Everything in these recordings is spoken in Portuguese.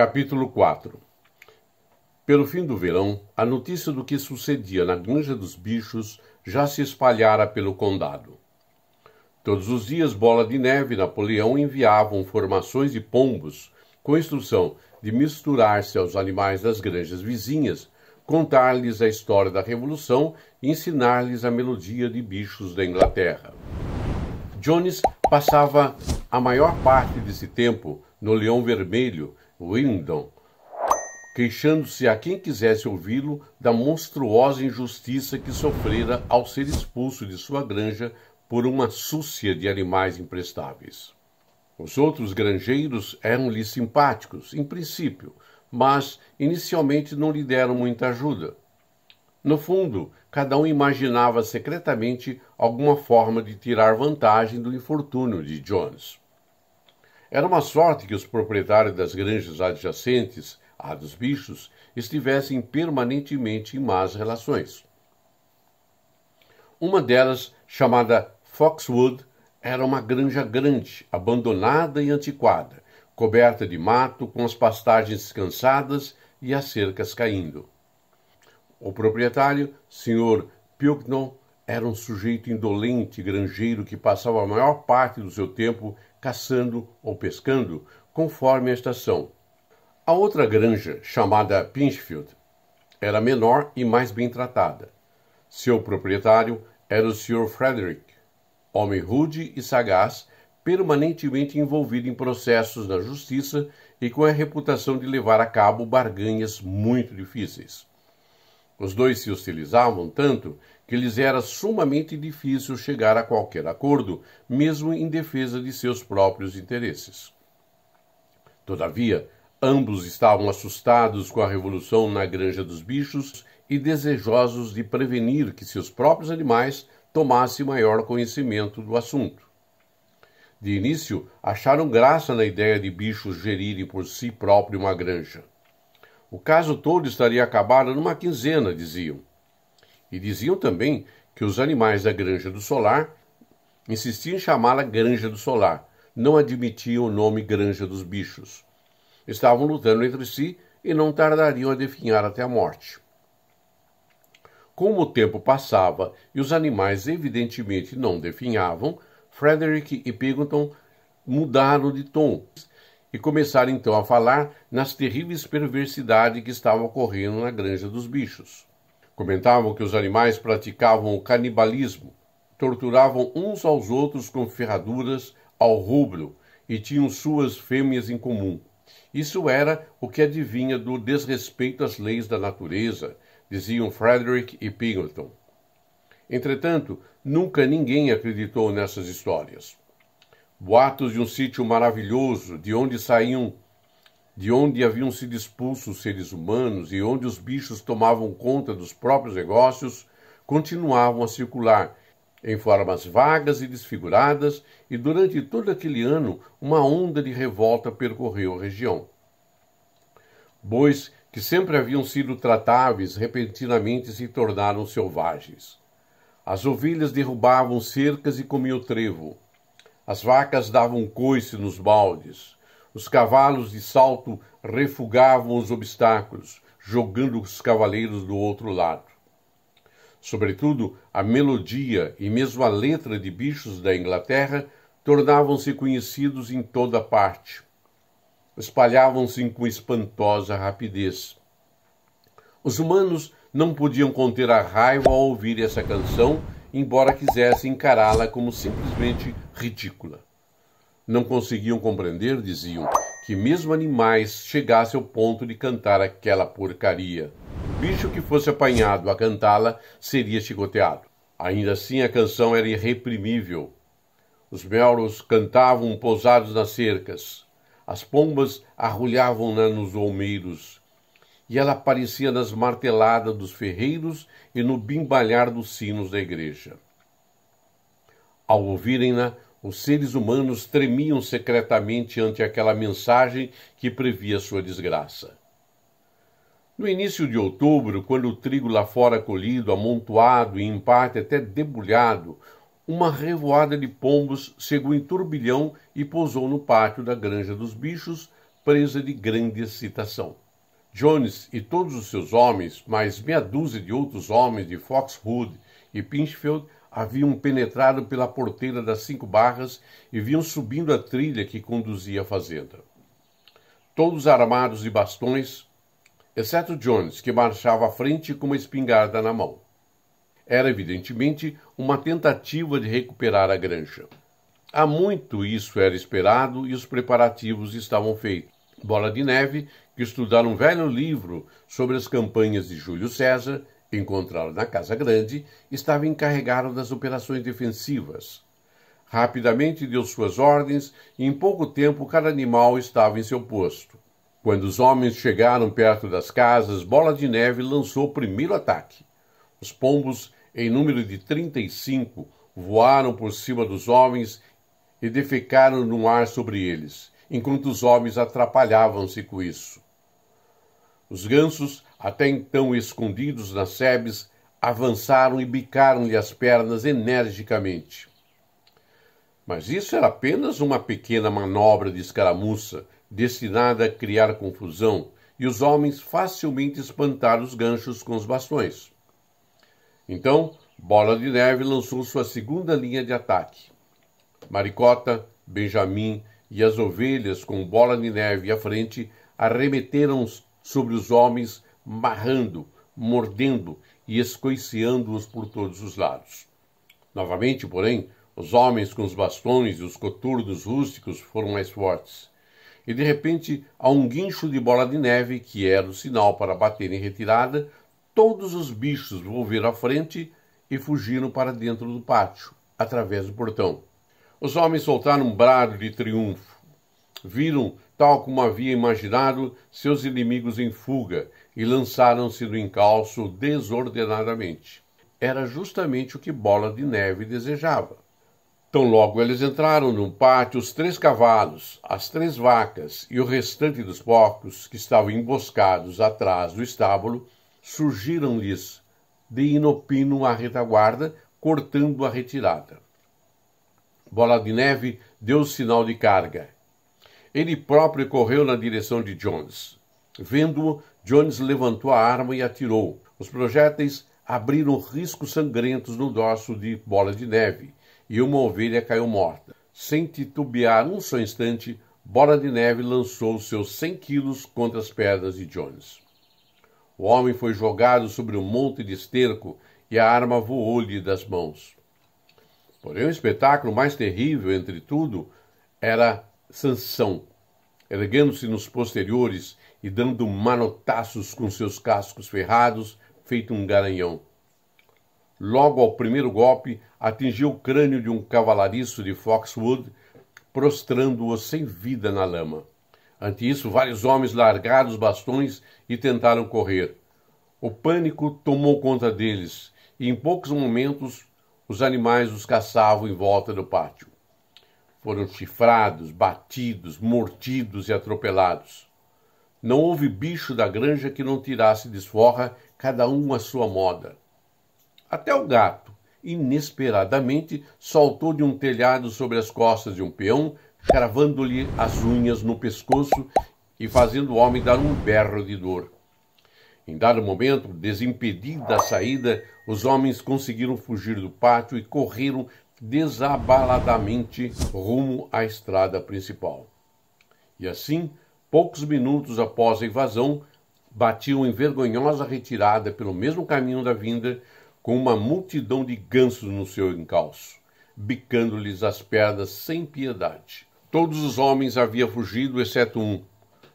Capítulo 4 Pelo fim do verão, a notícia do que sucedia na Granja dos Bichos já se espalhara pelo condado. Todos os dias, Bola de Neve e Napoleão enviavam formações de pombos com instrução de misturar-se aos animais das granjas vizinhas, contar-lhes a história da Revolução e ensinar-lhes a melodia de bichos da Inglaterra. Jones passava a maior parte desse tempo no Leão Vermelho, Windon, queixando-se a quem quisesse ouvi-lo da monstruosa injustiça que sofrera ao ser expulso de sua granja por uma súcia de animais imprestáveis. Os outros granjeiros eram-lhe simpáticos, em princípio, mas inicialmente não lhe deram muita ajuda. No fundo, cada um imaginava secretamente alguma forma de tirar vantagem do infortúnio de Jones. Era uma sorte que os proprietários das granjas adjacentes à dos bichos estivessem permanentemente em más relações. Uma delas, chamada Foxwood, era uma granja grande, abandonada e antiquada, coberta de mato, com as pastagens cansadas e as cercas caindo. O proprietário, Sr. Pilknon, era um sujeito indolente, granjeiro que passava a maior parte do seu tempo caçando ou pescando, conforme a estação. A outra granja, chamada Pinchfield, era menor e mais bem tratada. Seu proprietário era o Sr. Frederick, homem rude e sagaz, permanentemente envolvido em processos na justiça e com a reputação de levar a cabo barganhas muito difíceis. Os dois se hostilizavam tanto que lhes era sumamente difícil chegar a qualquer acordo, mesmo em defesa de seus próprios interesses. Todavia, ambos estavam assustados com a revolução na granja dos bichos e desejosos de prevenir que seus próprios animais tomassem maior conhecimento do assunto. De início, acharam graça na ideia de bichos gerirem por si próprio uma granja. O caso todo estaria acabado numa quinzena, diziam. E diziam também que os animais da Granja do Solar insistiam em chamá-la Granja do Solar, não admitiam o nome Granja dos Bichos. Estavam lutando entre si e não tardariam a definhar até a morte. Como o tempo passava e os animais evidentemente não definhavam, Frederick e Pigleton mudaram de tom e começaram então a falar nas terríveis perversidades que estavam ocorrendo na granja dos bichos. Comentavam que os animais praticavam o canibalismo, torturavam uns aos outros com ferraduras ao rubro e tinham suas fêmeas em comum. Isso era o que adivinha do desrespeito às leis da natureza, diziam Frederick e Pingleton. Entretanto, nunca ninguém acreditou nessas histórias boatos de um sítio maravilhoso, de onde saíam, de onde haviam sido expulsos os seres humanos e onde os bichos tomavam conta dos próprios negócios, continuavam a circular em formas vagas e desfiguradas, e durante todo aquele ano uma onda de revolta percorreu a região. Bois que sempre haviam sido tratáveis repentinamente se tornaram selvagens. As ovelhas derrubavam cercas e comiam trevo. As vacas davam coice nos baldes. Os cavalos de salto refugavam os obstáculos, jogando os cavaleiros do outro lado. Sobretudo, a melodia e mesmo a letra de bichos da Inglaterra tornavam-se conhecidos em toda parte. Espalhavam-se com espantosa rapidez. Os humanos não podiam conter a raiva ao ouvir essa canção embora quisesse encará-la como simplesmente ridícula. Não conseguiam compreender, diziam, que mesmo animais chegassem ao ponto de cantar aquela porcaria. O bicho que fosse apanhado a cantá-la seria chicoteado. Ainda assim, a canção era irreprimível. Os melros cantavam pousados nas cercas. As pombas arrulhavam-na nos olmeiros e ela aparecia nas marteladas dos ferreiros e no bimbalhar dos sinos da igreja. Ao ouvirem-na, os seres humanos tremiam secretamente ante aquela mensagem que previa sua desgraça. No início de outubro, quando o trigo lá fora colhido, amontoado e em parte até debulhado, uma revoada de pombos chegou em turbilhão e pousou no pátio da granja dos bichos, presa de grande excitação. Jones e todos os seus homens, mais meia dúzia de outros homens de Foxwood e Pinchfield, haviam penetrado pela porteira das cinco barras e vinham subindo a trilha que conduzia à fazenda. Todos armados de bastões, exceto Jones, que marchava à frente com uma espingarda na mão. Era, evidentemente, uma tentativa de recuperar a granja. Há muito isso era esperado e os preparativos estavam feitos. Bola de Neve, que estudar um velho livro sobre as campanhas de Júlio César, encontrado na Casa Grande, estava encarregado das operações defensivas. Rapidamente deu suas ordens e em pouco tempo cada animal estava em seu posto. Quando os homens chegaram perto das casas, Bola de Neve lançou o primeiro ataque. Os pombos, em número de 35, voaram por cima dos homens e defecaram no ar sobre eles, enquanto os homens atrapalhavam-se com isso. Os gansos, até então escondidos nas sebes, avançaram e bicaram-lhe as pernas energicamente. Mas isso era apenas uma pequena manobra de escaramuça, destinada a criar confusão, e os homens facilmente espantaram os ganchos com os bastões. Então, Bola de Neve lançou sua segunda linha de ataque. Maricota, Benjamin e as ovelhas, com Bola de Neve à frente, arremeteram sobre os homens, marrando, mordendo e escoiceando os por todos os lados. Novamente, porém, os homens com os bastões e os coturnos rústicos foram mais fortes. E de repente, a um guincho de bola de neve, que era o sinal para bater em retirada, todos os bichos volveram à frente e fugiram para dentro do pátio, através do portão. Os homens soltaram um brado de triunfo. Viram tal como havia imaginado, seus inimigos em fuga e lançaram-se do encalço desordenadamente. Era justamente o que Bola de Neve desejava. Tão logo eles entraram no pátio, os três cavalos, as três vacas e o restante dos porcos, que estavam emboscados atrás do estábulo, surgiram-lhes de inopino à retaguarda, cortando a retirada. Bola de Neve deu o sinal de carga ele próprio correu na direção de Jones. Vendo-o, Jones levantou a arma e atirou. Os projéteis abriram riscos sangrentos no dorso de Bola de Neve e uma ovelha caiu morta. Sem titubear um só instante, Bola de Neve lançou seus 100 quilos contra as pernas de Jones. O homem foi jogado sobre um monte de esterco e a arma voou-lhe das mãos. Porém, o espetáculo mais terrível entre tudo era Sansão, erguendo-se nos posteriores e dando manotaços com seus cascos ferrados, feito um garanhão. Logo ao primeiro golpe, atingiu o crânio de um cavalariço de Foxwood, prostrando-o sem vida na lama. Ante isso, vários homens largaram os bastões e tentaram correr. O pânico tomou conta deles e, em poucos momentos, os animais os caçavam em volta do pátio. Foram chifrados, batidos, mortidos e atropelados. Não houve bicho da granja que não tirasse de cada um a sua moda. Até o gato, inesperadamente, saltou de um telhado sobre as costas de um peão, cravando-lhe as unhas no pescoço e fazendo o homem dar um berro de dor. Em dado momento, desimpedida a saída, os homens conseguiram fugir do pátio e correram desabaladamente rumo à estrada principal. E assim, poucos minutos após a invasão, batiam em vergonhosa retirada pelo mesmo caminho da vinda, com uma multidão de gansos no seu encalço, bicando-lhes as pernas sem piedade. Todos os homens haviam fugido, exceto um,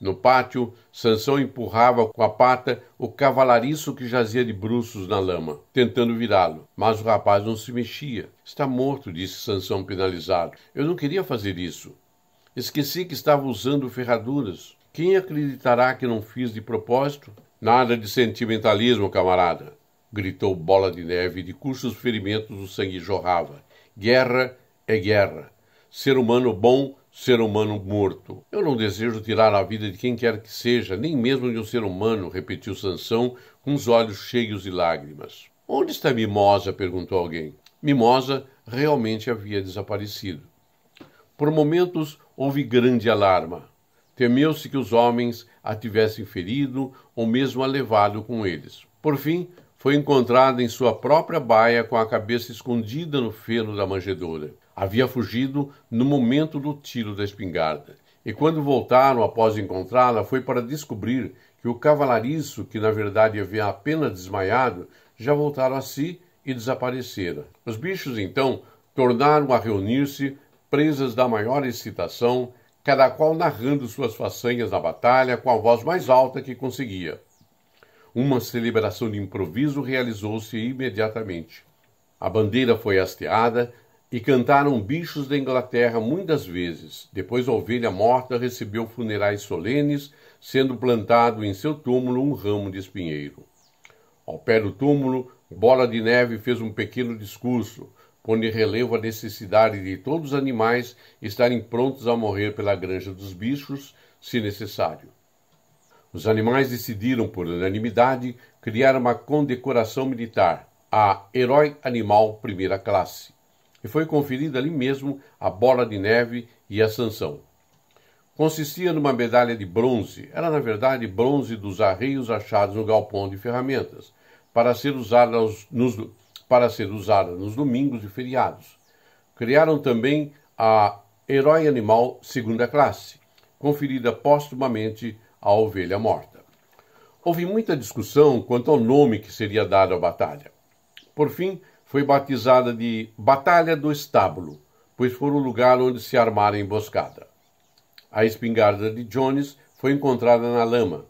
no pátio, Sansão empurrava com a pata o cavalariço que jazia de bruços na lama, tentando virá-lo. Mas o rapaz não se mexia. Está morto, disse Sansão penalizado. Eu não queria fazer isso. Esqueci que estava usando ferraduras. Quem acreditará que não fiz de propósito? Nada de sentimentalismo, camarada, gritou Bola de Neve, de curtos ferimentos o sangue jorrava. Guerra é guerra. Ser humano bom ser humano morto. Eu não desejo tirar a vida de quem quer que seja, nem mesmo de um ser humano, repetiu Sansão, com os olhos cheios de lágrimas. Onde está Mimosa? perguntou alguém. Mimosa realmente havia desaparecido. Por momentos houve grande alarma. Temeu-se que os homens a tivessem ferido ou mesmo a levado com eles. Por fim, foi encontrada em sua própria baia com a cabeça escondida no feno da manjedoura. Havia fugido no momento do tiro da espingarda, e quando voltaram após encontrá-la, foi para descobrir que o cavalariço, que na verdade havia apenas desmaiado, já voltara a si e desaparecera. Os bichos, então, tornaram a reunir-se, presas da maior excitação, cada qual narrando suas façanhas na batalha com a voz mais alta que conseguia. Uma celebração de improviso realizou-se imediatamente. A bandeira foi hasteada, e cantaram bichos da Inglaterra muitas vezes. Depois a ovelha morta recebeu funerais solenes, sendo plantado em seu túmulo um ramo de espinheiro. Ao pé do túmulo, Bola de Neve fez um pequeno discurso, pondo em relevo a necessidade de todos os animais estarem prontos a morrer pela granja dos bichos, se necessário. Os animais decidiram, por unanimidade, criar uma condecoração militar, a Herói Animal Primeira Classe e foi conferida ali mesmo a bola de neve e a sanção. Consistia numa medalha de bronze, era na verdade bronze dos arreios achados no galpão de ferramentas, para ser usada nos, para ser usada nos domingos e feriados. Criaram também a Herói Animal Segunda Classe, conferida póstumamente à ovelha morta. Houve muita discussão quanto ao nome que seria dado à batalha. Por fim, foi batizada de Batalha do Estábulo, pois foi o lugar onde se armara a emboscada. A espingarda de Jones foi encontrada na lama.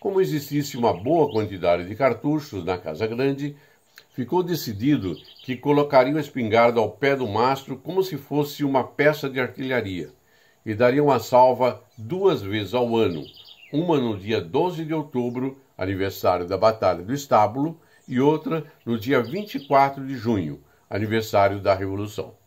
Como existisse uma boa quantidade de cartuchos na Casa Grande, ficou decidido que colocariam a espingarda ao pé do mastro como se fosse uma peça de artilharia e dariam a salva duas vezes ao ano, uma no dia 12 de outubro, aniversário da Batalha do Estábulo, e outra no dia 24 de junho, aniversário da Revolução.